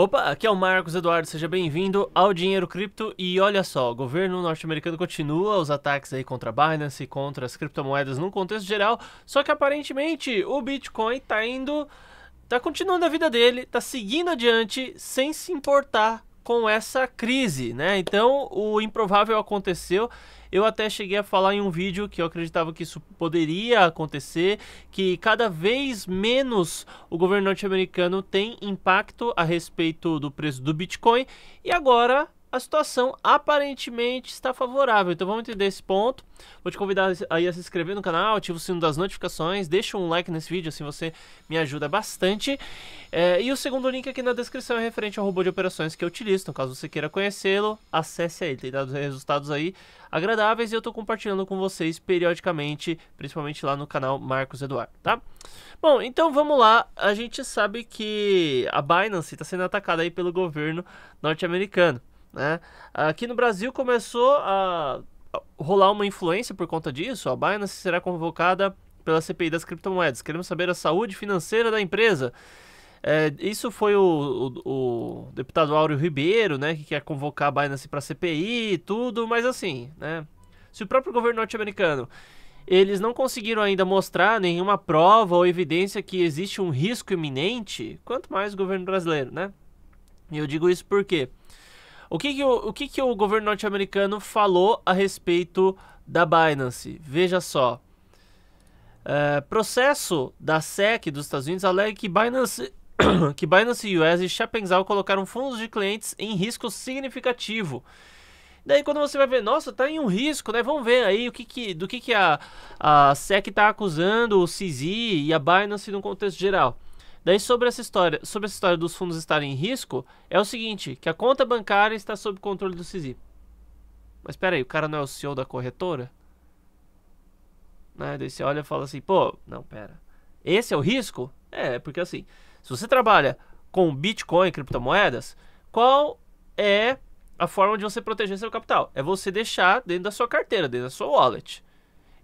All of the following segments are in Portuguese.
Opa, aqui é o Marcos Eduardo, seja bem-vindo ao Dinheiro Cripto. E olha só, o governo norte-americano continua os ataques aí contra a Binance e contra as criptomoedas num contexto geral, só que aparentemente o Bitcoin tá indo. tá continuando a vida dele, tá seguindo adiante sem se importar com essa crise, né? Então o improvável aconteceu. Eu até cheguei a falar em um vídeo que eu acreditava que isso poderia acontecer, que cada vez menos o governo norte-americano tem impacto a respeito do preço do Bitcoin e agora a situação aparentemente está favorável. Então vamos entender esse ponto. Vou te convidar aí a se inscrever no canal, ativa o sino das notificações, deixa um like nesse vídeo, assim você me ajuda bastante. É, e o segundo link aqui na descrição é referente ao robô de operações que eu utilizo. Então caso você queira conhecê-lo, acesse aí. Tem dado resultados aí agradáveis e eu estou compartilhando com vocês periodicamente, principalmente lá no canal Marcos Eduardo, tá? Bom, então vamos lá. A gente sabe que a Binance está sendo atacada aí pelo governo norte-americano. Né? Aqui no Brasil começou a rolar uma influência por conta disso. A Binance será convocada pela CPI das criptomoedas. Queremos saber a saúde financeira da empresa. É, isso foi o, o, o, deputado Áureo Ribeiro, né, que quer convocar a Binance para CPI e tudo, mas assim, né, se o próprio governo norte-americano eles não conseguiram ainda mostrar nenhuma prova ou evidência que existe um risco iminente, quanto mais o governo brasileiro, né? E eu digo isso porque o que que o, o, que que o governo norte-americano falou a respeito da Binance? Veja só. É, processo da SEC dos Estados Unidos alega que Binance, que Binance US e Chapenzal colocaram fundos de clientes em risco significativo. Daí quando você vai ver, nossa, tá em um risco, né? Vamos ver aí o que, que do que, que a, a SEC está acusando o CZ e a Binance num contexto geral. Daí sobre essa história, sobre essa história dos fundos estarem em risco, é o seguinte, que a conta bancária está sob controle do CISI. Mas espera aí, o cara não é o CEO da corretora? Né? Daí você olha e fala assim, pô, não, pera. Esse é o risco? É, porque assim, se você trabalha com Bitcoin, criptomoedas, qual é a forma de você proteger seu capital? É você deixar dentro da sua carteira, dentro da sua wallet.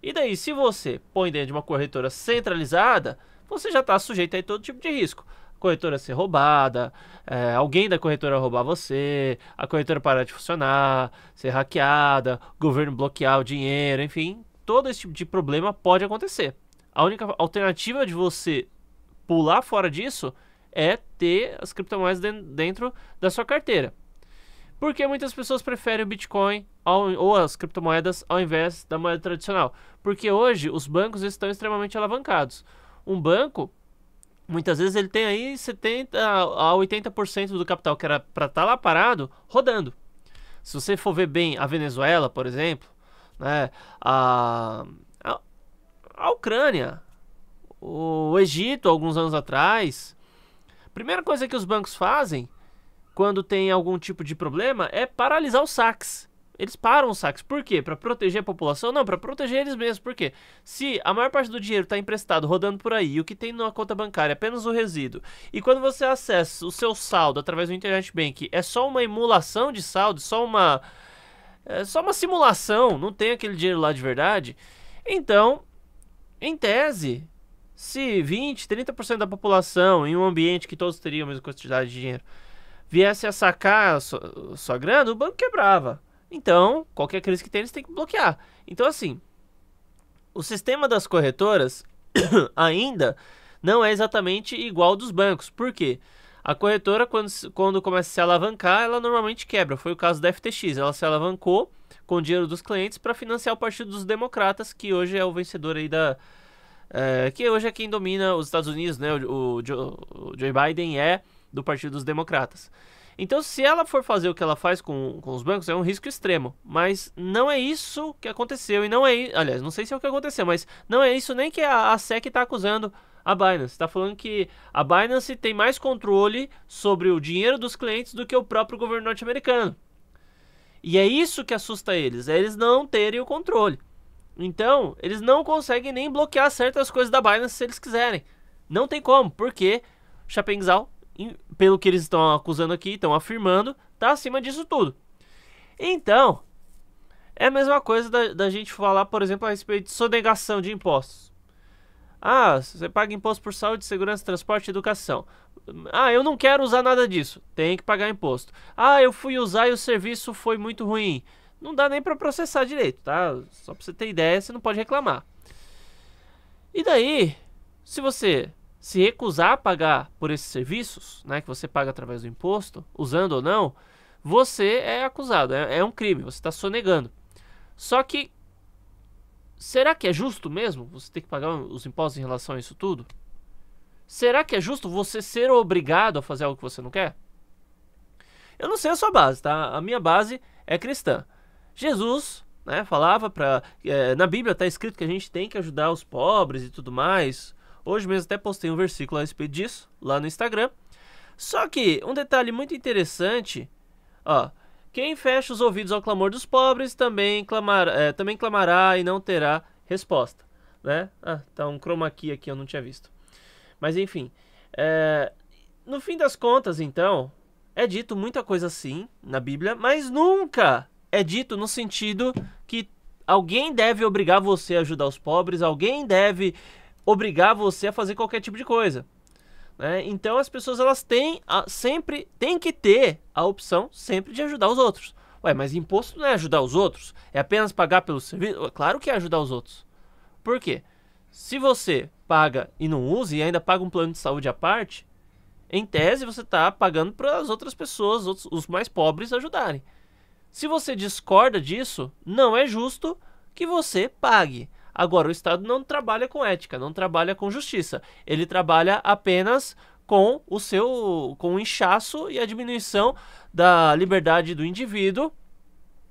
E daí, se você põe dentro de uma corretora centralizada, você já está sujeito a todo tipo de risco. corretora ser roubada, é, alguém da corretora roubar você, a corretora parar de funcionar, ser hackeada, governo bloquear o dinheiro, enfim, todo esse tipo de problema pode acontecer. A única alternativa de você pular fora disso é ter as criptomoedas dentro da sua carteira. Porque muitas pessoas preferem o Bitcoin ao, ou as criptomoedas ao invés da moeda tradicional. Porque hoje os bancos estão extremamente alavancados um banco, muitas vezes ele tem aí 70 a 80% do capital que era para estar tá lá parado, rodando. Se você for ver bem a Venezuela, por exemplo, né, a, a, a Ucrânia, o Egito, alguns anos atrás, primeira coisa que os bancos fazem quando tem algum tipo de problema é paralisar os saques. Eles param os saques. Por quê? Para proteger a população? Não, para proteger eles mesmos. Por quê? Se a maior parte do dinheiro está emprestado, rodando por aí, o que tem na conta bancária é apenas o resíduo, e quando você acessa o seu saldo através do Internet Bank, é só uma emulação de saldo, só uma. É só uma simulação, não tem aquele dinheiro lá de verdade. Então, em tese, se 20, 30% da população em um ambiente que todos teriam a mesma quantidade de dinheiro viesse a sacar sua, sua grana, o banco quebrava. Então, qualquer crise que tem, eles têm que bloquear. Então, assim, o sistema das corretoras ainda não é exatamente igual ao dos bancos. Por quê? A corretora, quando, quando começa a se alavancar, ela normalmente quebra. Foi o caso da FTX. Ela se alavancou com o dinheiro dos clientes para financiar o Partido dos Democratas, que hoje é o vencedor aí da. É, que hoje é quem domina os Estados Unidos, né? O, o, o Joe Biden é do Partido dos Democratas. Então, se ela for fazer o que ela faz com, com os bancos, é um risco extremo. Mas não é isso que aconteceu. E não é. Aliás, não sei se é o que aconteceu, mas não é isso nem que a, a SEC está acusando a Binance. Está falando que a Binance tem mais controle sobre o dinheiro dos clientes do que o próprio governo norte-americano. E é isso que assusta eles, é eles não terem o controle. Então, eles não conseguem nem bloquear certas coisas da Binance se eles quiserem. Não tem como, porque Chapengzal pelo que eles estão acusando aqui, estão afirmando, está acima disso tudo. Então, é a mesma coisa da, da, gente falar, por exemplo, a respeito de sonegação de impostos. Ah, você paga imposto por saúde, segurança, transporte e educação. Ah, eu não quero usar nada disso. Tem que pagar imposto. Ah, eu fui usar e o serviço foi muito ruim. Não dá nem para processar direito, tá? Só para você ter ideia, você não pode reclamar. E daí, se você se recusar a pagar por esses serviços, né, que você paga através do imposto, usando ou não, você é acusado, é, é um crime, você está sonegando. Só que, será que é justo mesmo você ter que pagar os impostos em relação a isso tudo? Será que é justo você ser obrigado a fazer algo que você não quer? Eu não sei a sua base, tá? A minha base é cristã. Jesus né, falava para... É, eh, na Bíblia está escrito que a gente tem que ajudar os pobres e tudo mais, Hoje mesmo até postei um versículo a respeito disso lá no Instagram. Só que um detalhe muito interessante, ó, quem fecha os ouvidos ao clamor dos pobres também, clamar, é, também clamará e não terá resposta, né? Ah, tá um chroma key aqui eu não tinha visto. Mas enfim, é, no fim das contas, então, é dito muita coisa assim na Bíblia, mas nunca é dito no sentido que alguém deve obrigar você a ajudar os pobres, alguém deve obrigar você a fazer qualquer tipo de coisa. Né? Então as pessoas elas têm a, sempre têm que ter a opção sempre de ajudar os outros. Ué, mas imposto não é ajudar os outros? É apenas pagar pelo serviço? Claro que é ajudar os outros. Por quê? Se você paga e não usa e ainda paga um plano de saúde à parte, em tese você está pagando para as outras pessoas, os, os mais pobres, ajudarem. Se você discorda disso, não é justo que você pague. Agora, o Estado não trabalha com ética, não trabalha com justiça. Ele trabalha apenas com o seu com o inchaço e a diminuição da liberdade do indivíduo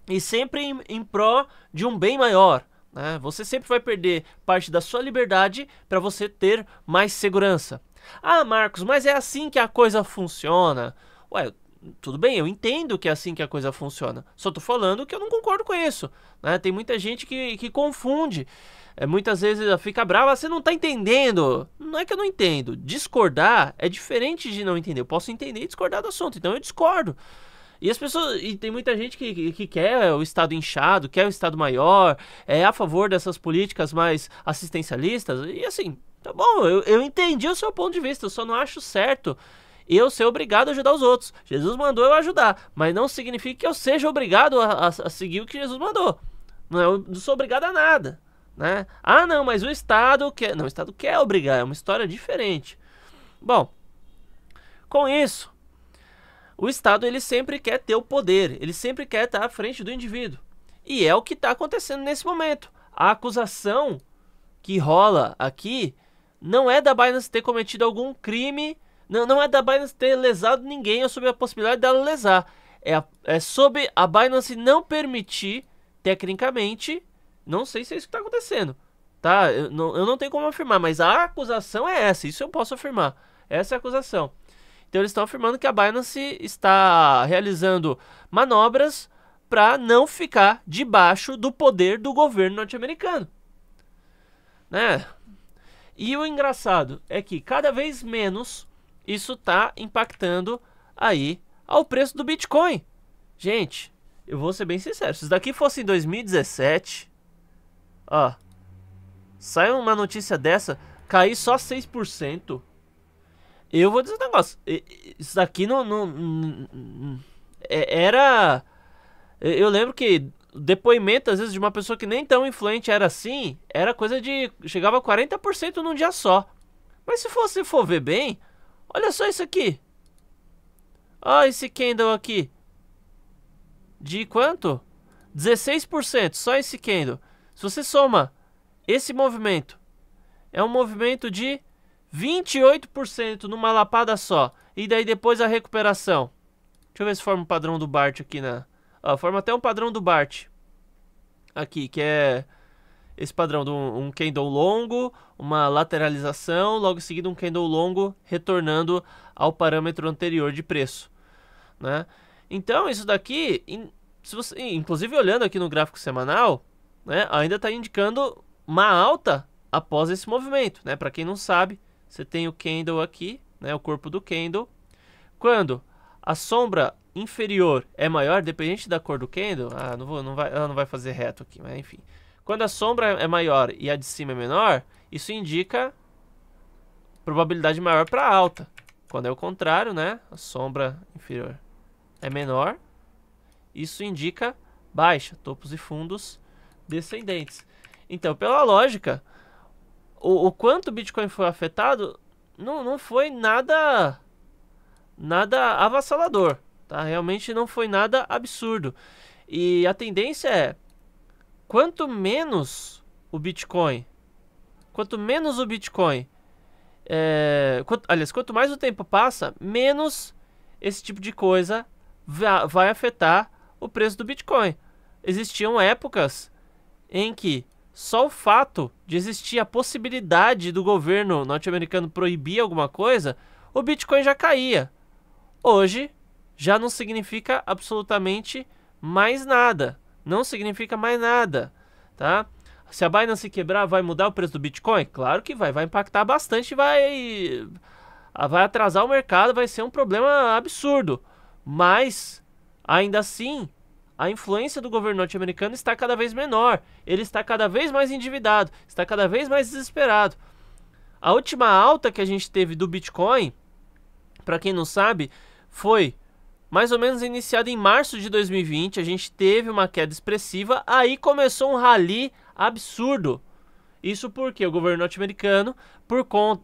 e sempre em, em pró de um bem maior. Né? Você sempre vai perder parte da sua liberdade para você ter mais segurança. Ah, Marcos, mas é assim que a coisa funciona. Ué, tudo bem, eu entendo que é assim que a coisa funciona. Só tô falando que eu não concordo com isso. Né? Tem muita gente que, que confunde. É, muitas vezes fica brava, ah, você não tá entendendo. Não é que eu não entendo. Discordar é diferente de não entender. Eu posso entender e discordar do assunto, então eu discordo. E as pessoas. E tem muita gente que, que, que quer o Estado inchado, quer o Estado maior, é a favor dessas políticas mais assistencialistas. E assim, tá bom, eu, eu entendi o seu ponto de vista, eu só não acho certo eu ser obrigado a ajudar os outros. Jesus mandou eu ajudar, mas não significa que eu seja obrigado a, a, a seguir o que Jesus mandou. Não, eu não sou obrigado a nada. Né? Ah, não, mas o Estado quer. Não, o Estado quer obrigar, é uma história diferente. Bom, com isso, o Estado ele sempre quer ter o poder, ele sempre quer estar à frente do indivíduo. E é o que está acontecendo nesse momento. A acusação que rola aqui não é da Binance ter cometido algum crime não, não é da Binance ter lesado ninguém ou é sobre a possibilidade dela lesar. É, a, é sobre a Binance não permitir, tecnicamente, não sei se é isso que está acontecendo. Tá? Eu não, eu não tenho como afirmar, mas a acusação é essa. Isso eu posso afirmar. Essa é a acusação. Então eles estão afirmando que a Binance está realizando manobras para não ficar debaixo do poder do governo norte-americano. Né? E o engraçado é que cada vez menos isso está impactando aí ao preço do Bitcoin. Gente, eu vou ser bem sincero, se isso daqui fosse em 2017, ó, sai uma notícia dessa, cair só 6%, eu vou dizer um negócio, isso daqui não, não é, era, eu lembro que depoimento às vezes de uma pessoa que nem tão influente era assim, era coisa de chegava a 40% num dia só. Mas se você for ver bem, Olha só isso aqui. Ah, esse candle aqui. De quanto? 16%, só esse candle. Se você soma esse movimento, é um movimento de 28% numa lapada só. E daí depois a recuperação. Deixa eu ver se forma um padrão do Bart aqui na... Ó, forma até um padrão do Bart. Aqui, que é esse padrão de um, um longo, uma lateralização, logo em seguida um candle longo retornando ao parâmetro anterior de preço. Né? Então, isso daqui, in, você, inclusive olhando aqui no gráfico semanal, né, ainda está indicando uma alta após esse movimento. Né? Para quem não sabe, você tem o candle aqui, né, o corpo do candle. Quando a sombra inferior é maior, dependente da cor do candle, ah, não vou, não vai, ela não vai fazer reto aqui, mas enfim. Quando a sombra é maior e a de cima é menor, isso indica probabilidade maior para alta. Quando é o contrário, né? A sombra inferior é menor. Isso indica baixa, topos e fundos descendentes. Então, pela lógica, o, o quanto o Bitcoin foi afetado não, não foi nada nada avassalador, tá? Realmente não foi nada absurdo. E a tendência é quanto menos o Bitcoin, quanto menos o Bitcoin, é, quanto, aliás, quanto mais o tempo passa, menos esse tipo de coisa vai, vai afetar o preço do Bitcoin. Existiam épocas em que só o fato de existir a possibilidade do governo norte-americano proibir alguma coisa, o Bitcoin já caía. Hoje já não significa absolutamente mais nada não significa mais nada, tá? Se a Binance quebrar, vai mudar o preço do Bitcoin? Claro que vai, vai impactar bastante, vai ah, vai atrasar o mercado, vai ser um problema absurdo. Mas ainda assim, a influência do governo norte-americano está cada vez menor. Ele está cada vez mais endividado, está cada vez mais desesperado. A última alta que a gente teve do Bitcoin, para quem não sabe, foi mais ou menos iniciado em março de 2020, a gente teve uma queda expressiva, aí começou um rally absurdo. Isso porque o governo norte-americano, por, por,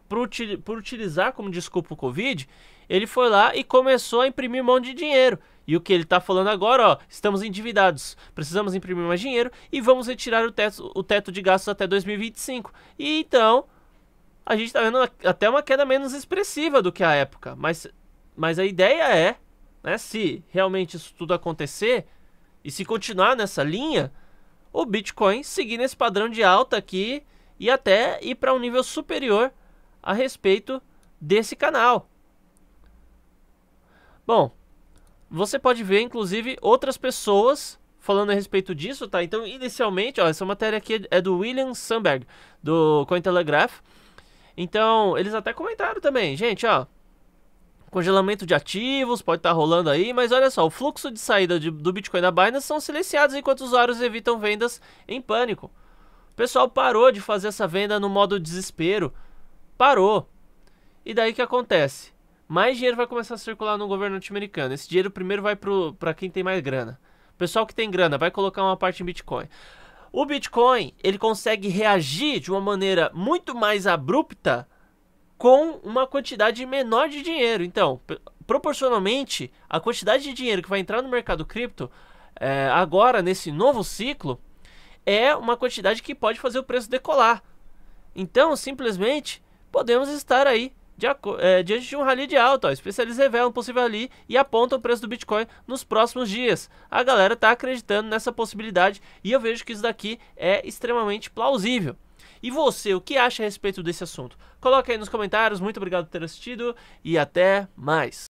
por utilizar como desculpa o Covid, ele foi lá e começou a imprimir um monte de dinheiro. E o que ele está falando agora, ó, estamos endividados, precisamos imprimir mais dinheiro e vamos retirar o teto, o teto de gastos até 2025. E então, a gente está vendo até uma queda menos expressiva do que a época, mas, mas a ideia é né, se realmente isso tudo acontecer e se continuar nessa linha, o Bitcoin seguir nesse padrão de alta aqui e até ir para um nível superior a respeito desse canal. Bom, você pode ver inclusive outras pessoas falando a respeito disso, tá? Então, inicialmente, ó, essa matéria aqui é do William Sandberg, do Cointelegraph. Então, eles até comentaram também, gente, ó, Congelamento de ativos pode estar tá rolando aí, mas olha só, o fluxo de saída de, do Bitcoin da Binance são silenciados enquanto os usuários evitam vendas em pânico. O pessoal parou de fazer essa venda no modo desespero. Parou. E daí que acontece? Mais dinheiro vai começar a circular no governo norte-americano. Esse dinheiro primeiro vai para quem tem mais grana. O pessoal que tem grana vai colocar uma parte em Bitcoin. O Bitcoin, ele consegue reagir de uma maneira muito mais abrupta com uma quantidade menor de dinheiro. Então, proporcionalmente, a quantidade de dinheiro que vai entrar no mercado cripto é, agora, nesse novo ciclo, é uma quantidade que pode fazer o preço decolar. Então, simplesmente, podemos estar aí de, é, diante de um rally de alta. Especialistas revelam possível rally e apontam o preço do Bitcoin nos próximos dias. A galera está acreditando nessa possibilidade e eu vejo que isso daqui é extremamente plausível. E você, o que acha a respeito desse assunto? Coloque aí nos comentários. Muito obrigado por ter assistido e até mais.